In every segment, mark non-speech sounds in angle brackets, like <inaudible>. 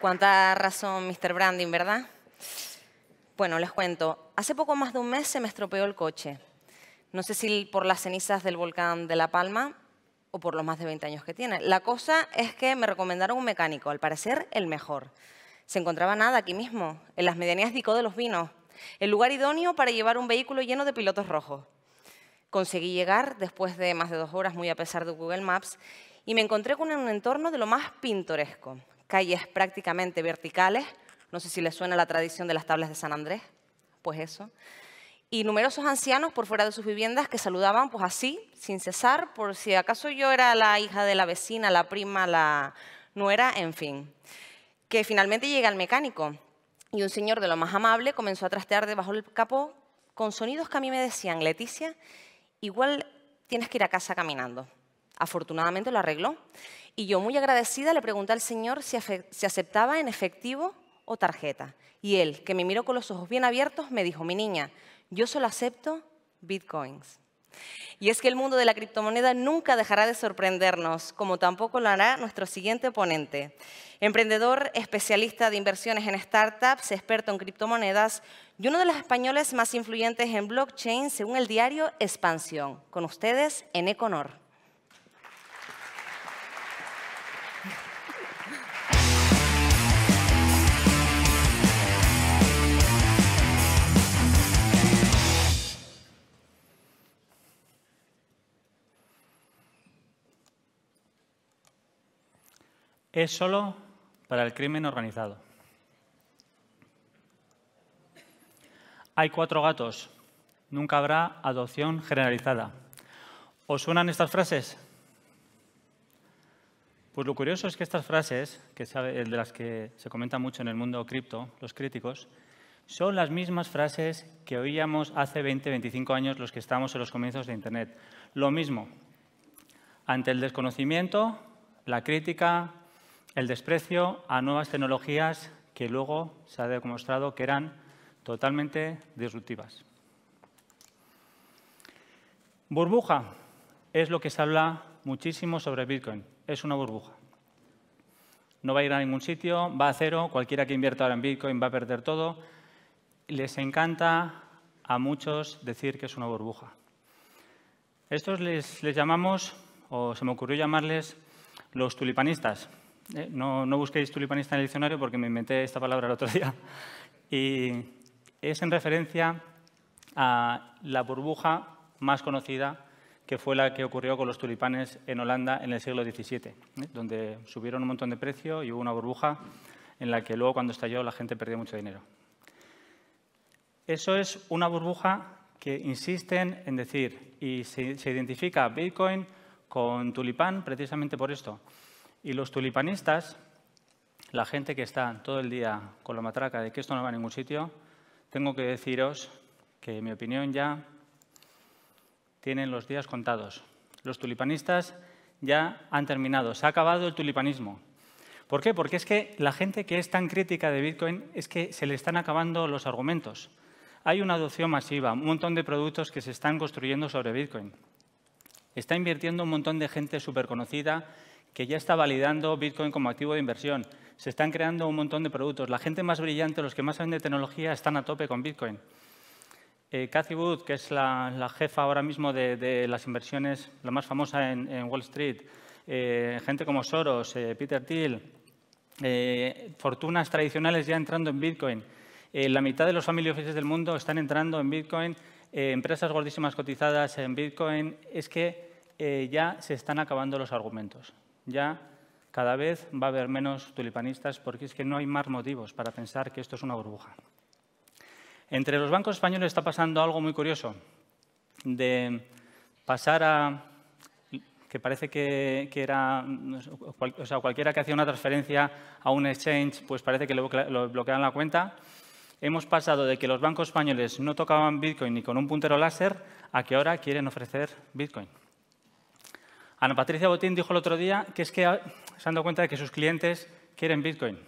Cuánta razón, Mr. Branding, ¿verdad? Bueno, les cuento. Hace poco más de un mes se me estropeó el coche. No sé si por las cenizas del volcán de La Palma o por los más de 20 años que tiene. La cosa es que me recomendaron un mecánico, al parecer el mejor. Se encontraba nada aquí mismo, en las medianías dicó de los Vinos, el lugar idóneo para llevar un vehículo lleno de pilotos rojos. Conseguí llegar después de más de dos horas, muy a pesar de Google Maps, y me encontré con un entorno de lo más pintoresco calles prácticamente verticales, no sé si les suena la tradición de las tablas de San Andrés, pues eso. Y numerosos ancianos por fuera de sus viviendas que saludaban pues así, sin cesar, por si acaso yo era la hija de la vecina, la prima, la nuera, en fin. Que finalmente llega el mecánico y un señor de lo más amable comenzó a trastear debajo del capó con sonidos que a mí me decían, Leticia, igual tienes que ir a casa caminando. Afortunadamente lo arregló y yo, muy agradecida, le pregunté al señor si, aceptaba en efectivo o tarjeta. Y él, que me miró con los ojos bien abiertos, me dijo, mi niña, yo solo acepto bitcoins. Y es que el mundo de la criptomoneda nunca dejará de sorprendernos, como tampoco lo hará nuestro siguiente ponente. Emprendedor, especialista de inversiones en startups, experto en criptomonedas y uno de los españoles más influyentes en blockchain según el diario Expansión. Con ustedes, en Econor. es solo para el crimen organizado. Hay cuatro gatos. Nunca habrá adopción generalizada. ¿Os suenan estas frases? Pues lo curioso es que estas frases, que eh, de las que se comenta mucho en el mundo cripto, los críticos, son las mismas frases que oíamos hace 20, 25 años los que estábamos en los comienzos de Internet. Lo mismo, ante el desconocimiento, la crítica, el desprecio a nuevas tecnologías que luego se ha demostrado que eran totalmente disruptivas. Burbuja es lo que se habla muchísimo sobre Bitcoin. Es una burbuja. No va a ir a ningún sitio, va a cero, cualquiera que invierta ahora en Bitcoin va a perder todo. Les encanta a muchos decir que es una burbuja. Estos les, les llamamos, o se me ocurrió llamarles, los tulipanistas. Eh, no, busquéis tulipanista en el diccionario porque me inventé esta palabra el otro día. <laughs> Y es en referencia a la burbuja más conocida que fue la que ocurrió con los tulipanes en Holanda en el siglo XVII, ¿eh? donde subieron un montón de precio y hubo una burbuja en la que luego cuando estalló la gente perdió mucho dinero. Eso es una burbuja que insisten en decir y se, identifica Bitcoin con tulipán precisamente por esto, y los tulipanistas, la gente que está todo el día con la matraca de que esto no va a ningún sitio, tengo que deciros que en mi opinión ya tienen los días contados. Los tulipanistas ya han terminado, se ha acabado el tulipanismo. ¿Por qué? Porque es que la gente que es tan crítica de Bitcoin es que se le están acabando los argumentos. Hay una adopción masiva, un montón de productos que se están construyendo sobre Bitcoin. Está invirtiendo un montón de gente súper conocida que ya está validando Bitcoin como activo de inversión. Se están creando un montón de productos. La gente más brillante, los que más saben de tecnología, están a tope con Bitcoin. Eh, Cathy Wood, que es la, jefa ahora mismo de, las inversiones, la más famosa en, Wall Street, eh, gente como Soros, eh, Peter Thiel, fortunas tradicionales ya entrando en Bitcoin. la mitad de los family offices del mundo están entrando en Bitcoin, empresas gordísimas cotizadas en Bitcoin. Es que ya se están acabando los argumentos ya cada vez va a haber menos tulipanistas porque es que no hay más motivos para pensar que esto es una burbuja. Entre los bancos españoles está pasando algo muy curioso, de pasar a que parece que, era, o sea, cualquiera que hacía una transferencia a un exchange, pues parece que le bloquean bloqueaban la cuenta. Hemos pasado de que los bancos españoles no tocaban Bitcoin ni con un puntero láser a que ahora quieren ofrecer Bitcoin. Ana Patricia Botín dijo el otro día que es que ah, se han dado cuenta de que sus clientes quieren Bitcoin.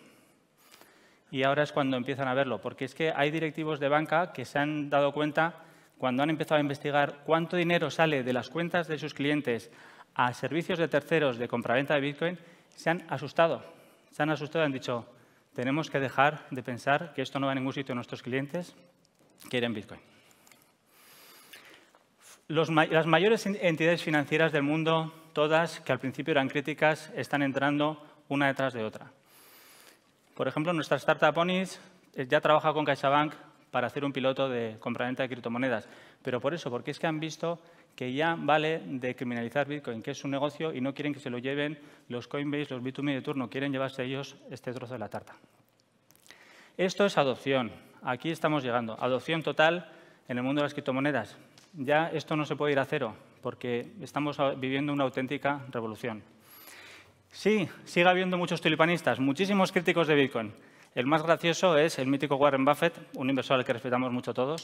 Y ahora es cuando empiezan a verlo, porque es que hay directivos de banca que se han dado cuenta cuando han empezado a investigar cuánto dinero sale de las cuentas de sus clientes a servicios de terceros de compraventa de Bitcoin, se han asustado. Se han asustado y han dicho, tenemos que dejar de pensar que esto no va a ningún sitio. Nuestros clientes quieren Bitcoin. las mayores entidades financieras del mundo todas, que al principio eran críticas, están entrando una detrás de otra. Por ejemplo, nuestra startup Onis eh, ya trabaja con CaixaBank para hacer un piloto de compraventa de criptomonedas. Pero por eso, porque es que han visto que ya vale de criminalizar Bitcoin, que es un negocio, y no quieren que se lo lleven los Coinbase, los Bit2Me de turno, quieren llevarse ellos este trozo de la tarta. Esto es adopción. Aquí estamos llegando. Adopción total en el mundo de las criptomonedas. Ya esto no se puede ir a cero porque estamos viviendo una auténtica revolución. Sí, sigue habiendo muchos tulipanistas, muchísimos críticos de Bitcoin. El más gracioso es el mítico Warren Buffett, un inversor al que respetamos mucho todos,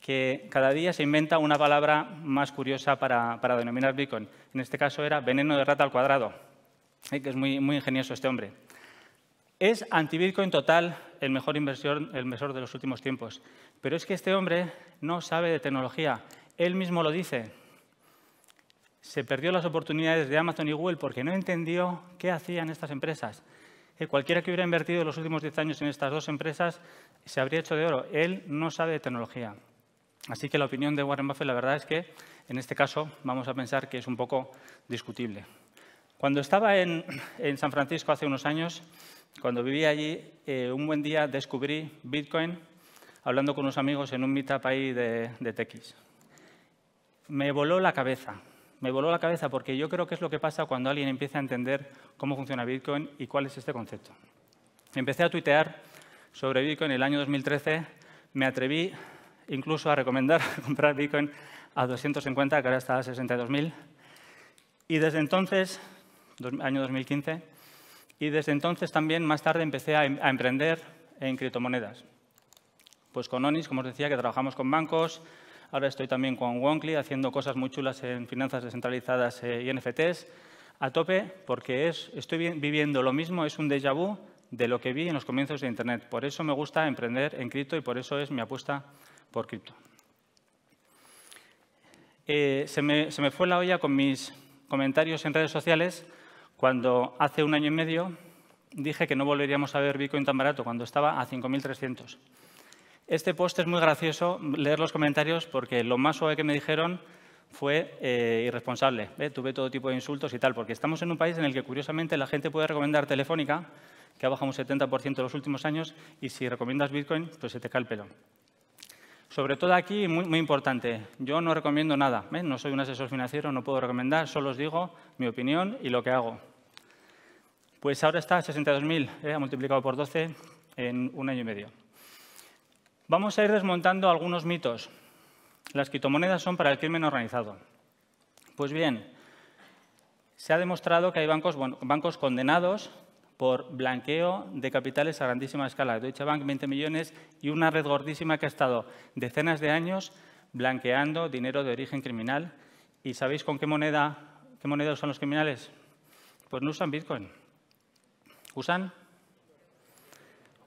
que cada día se inventa una palabra más curiosa para, denominar Bitcoin. En este caso era veneno de rata al cuadrado, eh, que es muy, ingenioso este hombre. Es anti-Bitcoin total el mejor inversor, el de los últimos tiempos. Pero es que este hombre no sabe de tecnología. Él mismo lo dice se perdió las oportunidades de Amazon y Google porque no entendió qué hacían estas empresas. Que cualquiera que hubiera invertido los últimos 10 años en estas dos empresas se habría hecho de oro. Él no sabe de tecnología. Así que la opinión de Warren Buffett, la verdad es que en este caso vamos a pensar que es un poco discutible. Cuando estaba en, San Francisco hace unos años, cuando vivía allí, eh, un buen día descubrí Bitcoin hablando con unos amigos en un meetup ahí de, de techies. Me voló la cabeza me voló la cabeza porque yo creo que es lo que pasa cuando alguien empieza a entender cómo funciona Bitcoin y cuál es este concepto. Empecé a tuitear sobre Bitcoin en el año 2013, me atreví incluso a recomendar <laughs> comprar Bitcoin a 250, que ahora está a 62.000. Y desde entonces, año 2015, y desde entonces también más tarde empecé a, em, a emprender en criptomonedas. Pues con ONIS, como os decía, que trabajamos con bancos, Ahora estoy también con Wonkly haciendo cosas muy chulas en finanzas descentralizadas eh, y NFTs. A tope porque es, estoy viviendo lo mismo, es un déjà vu de lo que vi en los comienzos de Internet. Por eso me gusta emprender en cripto y por eso es mi apuesta por cripto. Eh, se, me, se me fue la olla con mis comentarios en redes sociales cuando hace un año y medio dije que no volveríamos a ver Bitcoin tan barato, cuando estaba a 5.300. Este post es muy gracioso leer los comentarios porque lo más suave que me dijeron fue eh, irresponsable. ¿eh? Tuve todo tipo de insultos y tal, porque estamos en un país en el que, curiosamente, la gente puede recomendar Telefónica, que ha bajado un 70% en los últimos años, y si recomiendas Bitcoin, pues se te cae el pelo. Sobre todo aquí, muy, muy importante, yo no recomiendo nada. ¿eh? No soy un asesor financiero, no puedo recomendar, solo os digo mi opinión y lo que hago. Pues ahora está 62.000, ha multiplicado por 12 en un año y medio. Vamos a ir desmontando algunos mitos. Las criptomonedas son para el crimen organizado. Pues bien, se ha demostrado que hay bancos, bueno, bancos condenados por blanqueo de capitales a grandísima escala. Deutsche Bank, 20 millones, y una red gordísima que ha estado decenas de años blanqueando dinero de origen criminal. ¿Y sabéis con qué moneda, qué moneda usan los criminales? Pues no usan Bitcoin. Usan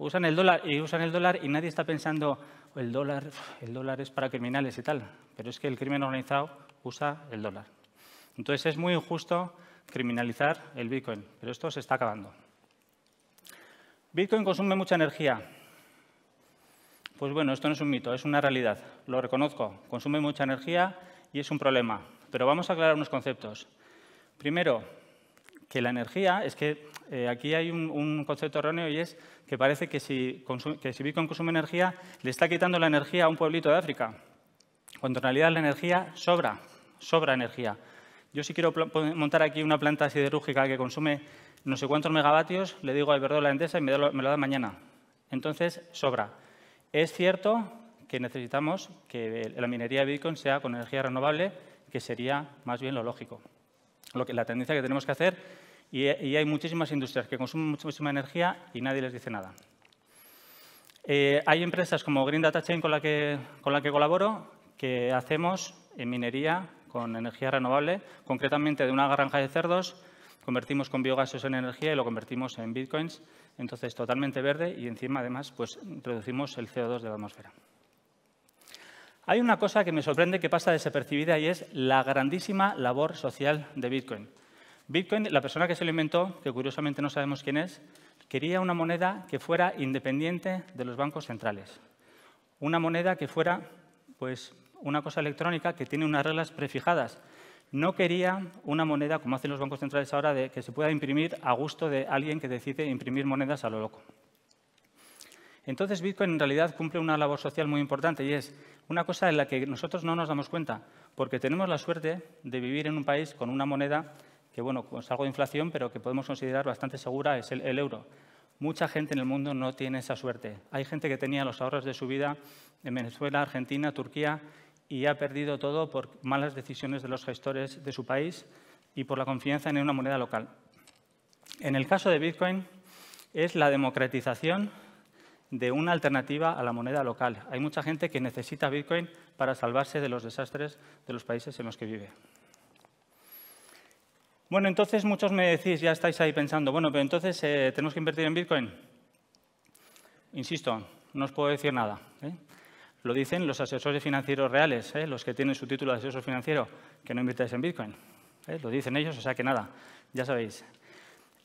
usan el dólar y usan el dólar y nadie está pensando el dólar, el dólar es para criminales y tal, pero es que el crimen organizado usa el dólar. Entonces es muy injusto criminalizar el Bitcoin, pero esto se está acabando. Bitcoin consume mucha energía. Pues bueno, esto no es un mito, es una realidad. Lo reconozco, consume mucha energía y es un problema. Pero vamos a aclarar unos conceptos. Primero, que la energía, es que eh, aquí hay un, concepto erróneo y es que parece que si, Bitcoin consume energía, le está quitando la energía a un pueblito de África, cuando en realidad la energía sobra, sobra energía. Yo si quiero montar aquí una planta siderúrgica que consume no sé cuántos megavatios, le digo al verdor la endesa y me lo, me lo da mañana. Entonces, sobra. Es cierto que necesitamos que la minería de Bitcoin sea con energía renovable, que sería más bien lo lógico que, la tendencia que tenemos que hacer y, hay muchísimas industrias que consumen muchísima energía y nadie les dice nada. Eh, hay empresas como Green Data Chain con la, que, con la que colaboro que hacemos en minería con energía renovable, concretamente de una granja de cerdos, convertimos con biogasos en energía y lo convertimos en bitcoins, entonces totalmente verde y encima además pues reducimos el CO2 de la atmósfera. Hay una cosa que me sorprende que pasa desapercibida y es la grandísima labor social de Bitcoin. Bitcoin, la persona que se lo inventó, que curiosamente no sabemos quién es, quería una moneda que fuera independiente de los bancos centrales. Una moneda que fuera pues, una cosa electrónica que tiene unas reglas prefijadas. No quería una moneda, como hacen los bancos centrales ahora, de que se pueda imprimir a gusto de alguien que decide imprimir monedas a lo loco. Entonces Bitcoin en realidad cumple una labor social muy importante y es una cosa en la que nosotros no nos damos cuenta, porque tenemos la suerte de vivir en un país con una moneda que, bueno, es algo de inflación, pero que podemos considerar bastante segura, es el euro. Mucha gente en el mundo no tiene esa suerte. Hay gente que tenía los ahorros de su vida en Venezuela, Argentina, Turquía y ha perdido todo por malas decisiones de los gestores de su país y por la confianza en una moneda local. En el caso de Bitcoin es la democratización de una alternativa a la moneda local. Hay mucha gente que necesita Bitcoin para salvarse de los desastres de los países en los que vive. Bueno, entonces muchos me decís, ya estáis ahí pensando, bueno, pero entonces eh, tenemos que invertir en Bitcoin. Insisto, no os puedo decir nada. ¿eh? Lo dicen los asesores financieros reales, ¿eh? los que tienen su título de asesor financiero, que no invirtáis en Bitcoin. Lo dicen ellos, o sea que nada, ya sabéis.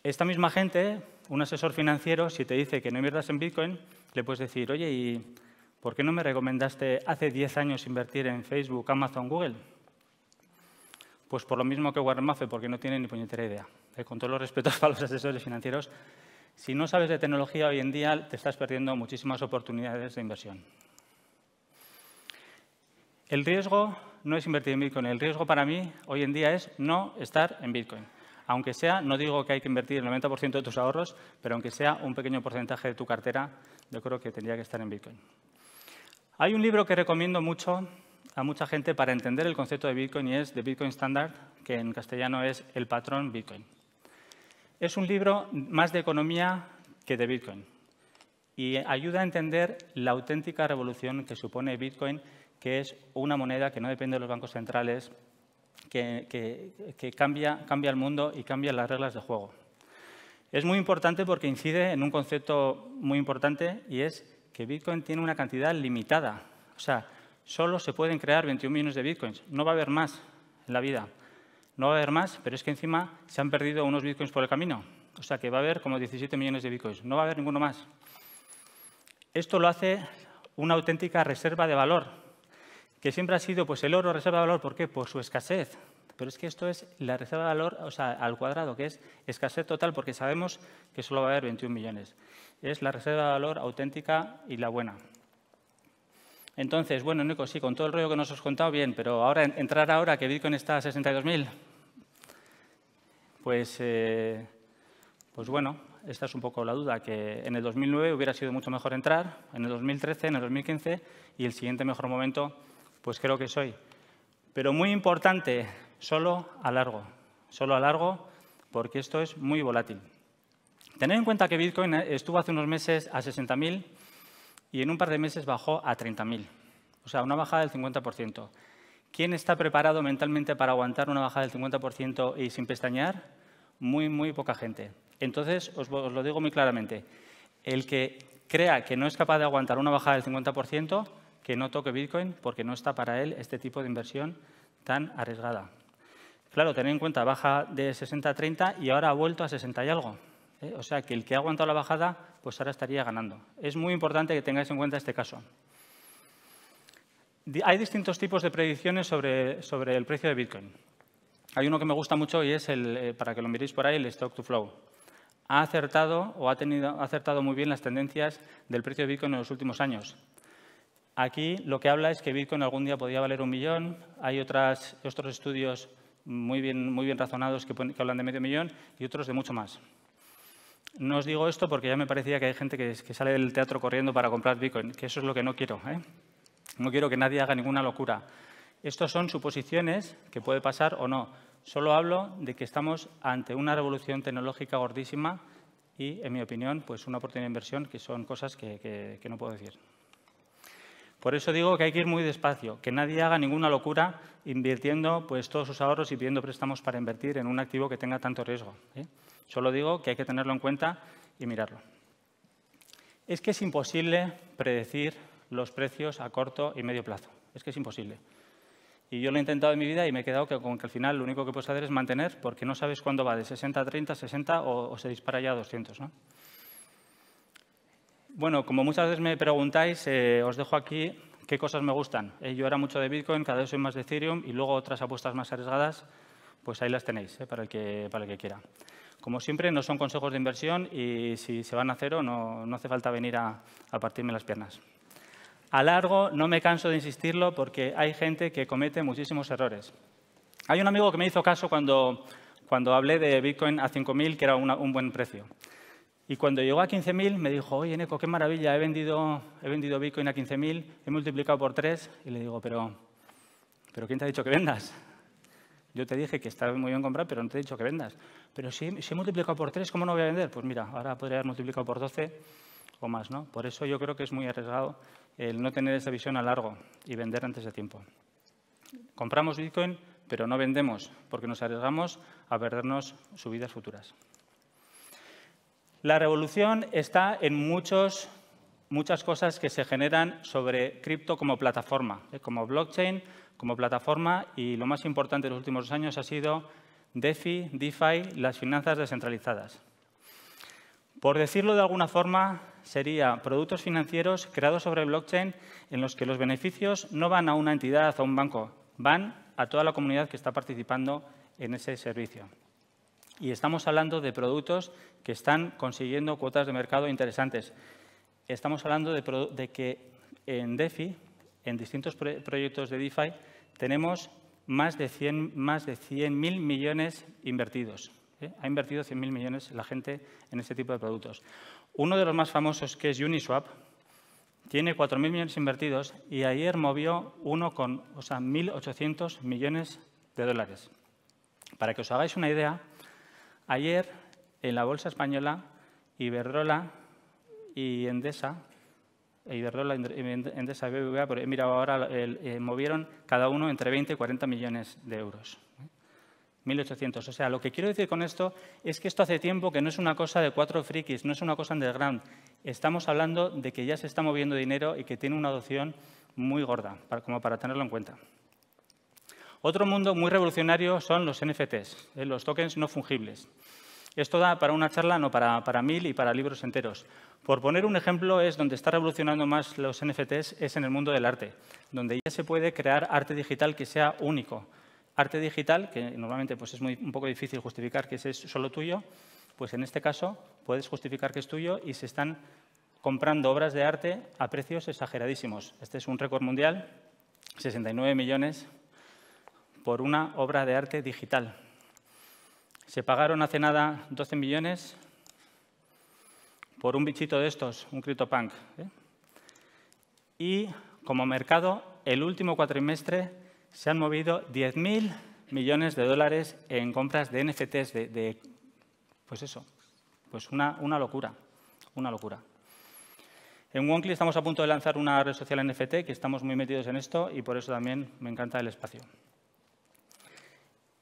Esta misma gente un asesor financiero, si te dice que no inviertas en Bitcoin, le puedes decir, oye, ¿y por qué no me recomendaste hace 10 años invertir en Facebook, Amazon, Google? Pues por lo mismo que Warren porque no tiene ni puñetera idea. Eh, con todos los respetos <laughs> para los asesores financieros, si no sabes de tecnología hoy en día, te estás perdiendo muchísimas oportunidades de inversión. El riesgo no es invertir en Bitcoin. El riesgo para mí hoy en día es no estar en Bitcoin aunque sea, no digo que hay que invertir el 90% de tus ahorros, pero aunque sea un pequeño porcentaje de tu cartera, yo creo que tendría que estar en Bitcoin. Hay un libro que recomiendo mucho a mucha gente para entender el concepto de Bitcoin y es The Bitcoin Standard, que en castellano es El patrón Bitcoin. Es un libro más de economía que de Bitcoin y ayuda a entender la auténtica revolución que supone Bitcoin, que es una moneda que no depende de los bancos centrales, que, cambia, cambia el mundo y cambia las reglas de juego. Es muy importante porque incide en un concepto muy importante y es que Bitcoin tiene una cantidad limitada. O sea, solo se pueden crear 21 millones de Bitcoins. No va a haber más en la vida. No va a haber más, pero es que encima se han perdido unos Bitcoins por el camino. O sea, que va a haber como 17 millones de Bitcoins. No va a haber ninguno más. Esto lo hace una auténtica reserva de valor que siempre ha sido pues, el oro reserva de valor. ¿Por qué? Por su escasez. Pero es que esto es la reserva de valor o al cuadrado, que es escasez total, porque sabemos que solo va a haber 21 millones. Es la reserva de valor auténtica y la buena. Entonces, bueno, Nico, sí, con todo el rollo que nos has contado, bien, pero ahora entrar ahora que Bitcoin está a 62.000, pues, eh, pues bueno, esta es un poco la duda, que en el 2009 hubiera sido mucho mejor entrar, en el 2013, en el 2015, y el siguiente mejor momento pues creo que soy. Pero muy importante, solo a largo. Solo a largo porque esto es muy volátil. Tener en cuenta que Bitcoin eh, estuvo hace unos meses a 60.000 y en un par de meses bajó a 30.000. O sea, una bajada del 50%. ¿Quién está preparado mentalmente para aguantar una bajada del 50% y sin pestañear? Muy, muy poca gente. Entonces, os, os, lo digo muy claramente, el que crea que no es capaz de aguantar una bajada del 50%, que no toque Bitcoin porque no está para él este tipo de inversión tan arriesgada. Claro, tener en cuenta, baja de 60 a 30 y ahora ha vuelto a 60 y algo. ¿eh? O sea, que el que ha aguantado la bajada, pues ahora estaría ganando. Es muy importante que tengáis en cuenta este caso. Hay distintos tipos de predicciones sobre, sobre el precio de Bitcoin. Hay uno que me gusta mucho y es, el, eh, para que lo miréis por ahí, el stock to flow. Ha acertado o ha, tenido, ha acertado muy bien las tendencias del precio de Bitcoin en los últimos años. Aquí lo que habla es que Bitcoin algún día podría valer un millón. Hay otros estudios muy bien, muy bien razonados que, hablan de medio millón y otros de mucho más. No os digo esto porque ya me parecía que hay gente que, sale del teatro corriendo para comprar Bitcoin, que eso es lo que no quiero. ¿eh? No quiero que nadie haga ninguna locura. Estos son suposiciones que puede pasar o no. Solo hablo de que estamos ante una revolución tecnológica gordísima y, en mi opinión, pues una oportunidad de inversión que son cosas que no puedo decir. Por eso digo que hay que ir muy despacio, que nadie haga ninguna locura invirtiendo pues, todos sus ahorros y pidiendo préstamos para invertir en un activo que tenga tanto riesgo. ¿eh? Solo digo que hay que tenerlo en cuenta y mirarlo. Es que es imposible predecir los precios a corto y medio plazo. Es que es imposible. Y yo lo he intentado en mi vida y me he quedado con que al final lo único que puedes hacer es mantener porque no sabes cuándo va de 60 a 30, 60 o, o se dispara ya a 200. ¿no? Bueno, como muchas veces me preguntáis, eh, os dejo aquí qué cosas me gustan. Eh, yo era mucho de Bitcoin, cada vez soy más de Ethereum y luego otras apuestas más arriesgadas, pues ahí las tenéis eh, para, el que, para el que quiera. Como siempre, no son consejos de inversión y si se van a cero no, hace falta venir a, partirme las piernas. A largo, no me canso de insistirlo porque hay gente que comete muchísimos errores. Hay un amigo que me hizo caso cuando, cuando hablé de Bitcoin a 5.000, que era un buen precio. Y cuando llegó a 15.000 me dijo, oye, Neco, qué maravilla, he vendido, Bitcoin a 15.000, he multiplicado por 3. Y le digo, pero, pero ¿quién te ha dicho que vendas? Yo te dije que estaba muy bien comprar, pero no te he dicho que vendas. Pero si, he multiplicado por 3, ¿cómo no voy a vender? Pues mira, ahora podría haber multiplicado por 12 o más. ¿no? Por eso yo creo que es muy arriesgado el no tener esa visión a largo y vender antes de tiempo. Compramos Bitcoin, pero no vendemos, porque nos arriesgamos a perdernos subidas futuras. La revolución está en muchas cosas que se generan sobre cripto como plataforma, ¿eh? como blockchain, como plataforma y lo más importante de los últimos años ha sido DeFi, DeFi, las finanzas descentralizadas. Por decirlo de alguna forma, sería productos financieros creados sobre blockchain en los que los beneficios no van a una entidad o a un banco, van a toda la comunidad que está participando en ese servicio. Y estamos hablando de productos que están consiguiendo cuotas de mercado interesantes. Estamos hablando de, que en DeFi, en distintos proyectos de DeFi, tenemos más de 100.000 más de 100 millones invertidos. ¿eh? Ha invertido 100.000 millones la gente en este tipo de productos. Uno de los más famosos, que es Uniswap, tiene 4.000 millones invertidos y ayer movió uno con, o sea, 1.800 millones de dólares. Para que os hagáis una idea, Ayer, en la bolsa española, Iberrola y Endesa, Iberdrola, ahora, movieron cada uno entre 20 y 40 millones de euros. 1.800. ¿eh? O sea, lo que quiero decir con esto es que esto hace tiempo que no es una cosa de cuatro frikis, no es una cosa underground. Estamos hablando de que ya se está moviendo dinero y que tiene una adopción muy gorda, como para tenerlo en cuenta. Otro mundo muy revolucionario son los NFTs, eh, los tokens no fungibles. Esto da para una charla, no para, mil y para libros enteros. Por poner un ejemplo, es donde está revolucionando más los NFTs es en el mundo del arte, donde ya se puede crear arte digital que sea único. Arte digital, que normalmente pues, es muy, un poco difícil justificar que es solo tuyo, pues en este caso puedes justificar que es tuyo y se están comprando obras de arte a precios exageradísimos. Este es un récord mundial, 69 millones por una obra de arte digital. Se pagaron hace nada 12 millones por un bichito de estos, un CryptoPunk. punk. ¿eh? Y como mercado, el último cuatrimestre se han movido 10.000 millones de dólares en compras de NFTs, de, pues eso, pues una, locura, una locura. En Wonkly estamos a punto de lanzar una red social NFT, que estamos muy metidos en esto y por eso también me encanta el espacio.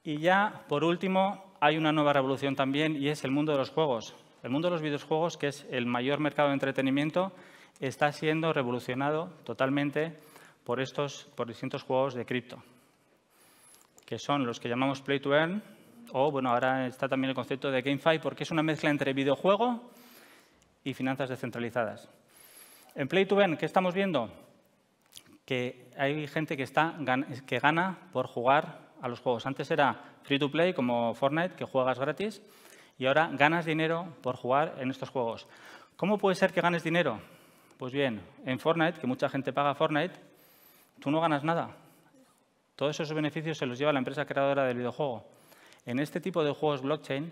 Y ya, por último, hay una nueva revolución también y es el mundo de los juegos. El mundo de los videojuegos, que es el mayor mercado de entretenimiento, está siendo revolucionado totalmente por, estos, por distintos juegos de cripto, que son los que llamamos Play to Earn, o bueno, ahora está también el concepto de GameFi, porque es una mezcla entre videojuego y finanzas descentralizadas. En Play to Earn, ¿qué estamos viendo? Que hay gente que, está, que gana por jugar a los juegos. Antes era free to play, como Fortnite, que juegas gratis, y ahora ganas dinero por jugar en estos juegos. ¿Cómo puede ser que ganes dinero? Pues bien, en Fortnite, que mucha gente paga Fortnite, tú no ganas nada. Todos esos beneficios se los lleva la empresa creadora del videojuego. En este tipo de juegos blockchain,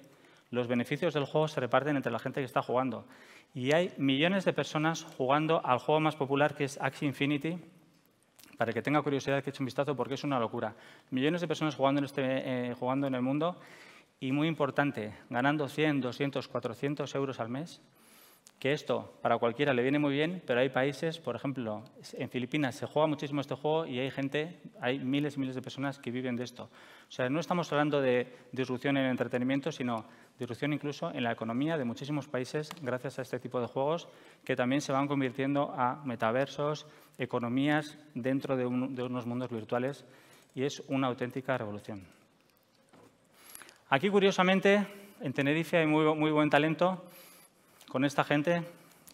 los beneficios del juego se reparten entre la gente que está jugando. Y hay millones de personas jugando al juego más popular que es Axie Infinity, para que tenga curiosidad que eche un vistazo porque es una locura. Millones de personas jugando en, este, eh, jugando en el mundo y muy importante, ganando 100, 200, 400 euros al mes, que esto para cualquiera le viene muy bien, pero hay países, por ejemplo, en Filipinas se juega muchísimo este juego y hay gente, hay miles y miles de personas que viven de esto. O sea, no estamos hablando de disrupción en el entretenimiento, sino disrupción incluso en la economía de muchísimos países gracias a este tipo de juegos que también se van convirtiendo a metaversos, economías dentro de, unos mundos virtuales y es una auténtica revolución. Aquí, curiosamente, en Tenerife hay muy, buen talento con esta gente,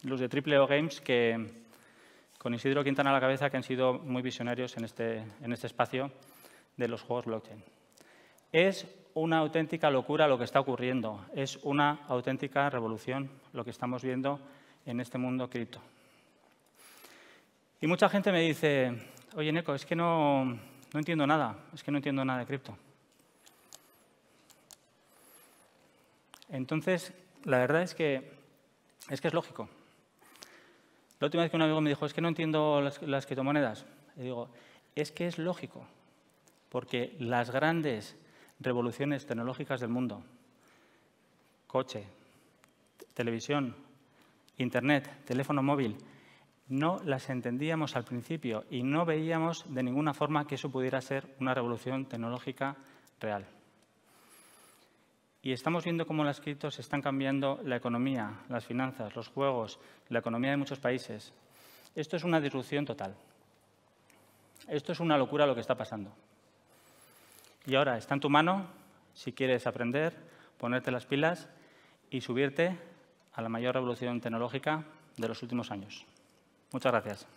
los de Triple O Games, que con Isidro Quintana a la cabeza, que han sido muy visionarios este, en este espacio de los juegos blockchain. Es una auténtica locura lo que está ocurriendo, es una auténtica revolución lo que estamos viendo en este mundo cripto. Y mucha gente me dice, oye Neko, es que no, entiendo nada, es que no entiendo nada de cripto. Entonces, la verdad es que es, que es lógico. La última vez que un amigo me dijo, es que no entiendo las, las criptomonedas. le digo, es que es lógico, porque las grandes revoluciones tecnológicas del mundo, coche, televisión, internet, teléfono móvil, no las entendíamos al principio y no veíamos de ninguna forma que eso pudiera ser una revolución tecnológica real. Y estamos viendo cómo las criptos están cambiando la economía, las finanzas, los juegos, la economía de muchos países. Esto es una disrupción total. Esto es una locura lo que está pasando. Y ahora está en tu mano, si quieres aprender, ponerte las pilas y subirte a la mayor revolución tecnológica de los últimos años. Muchas gracias.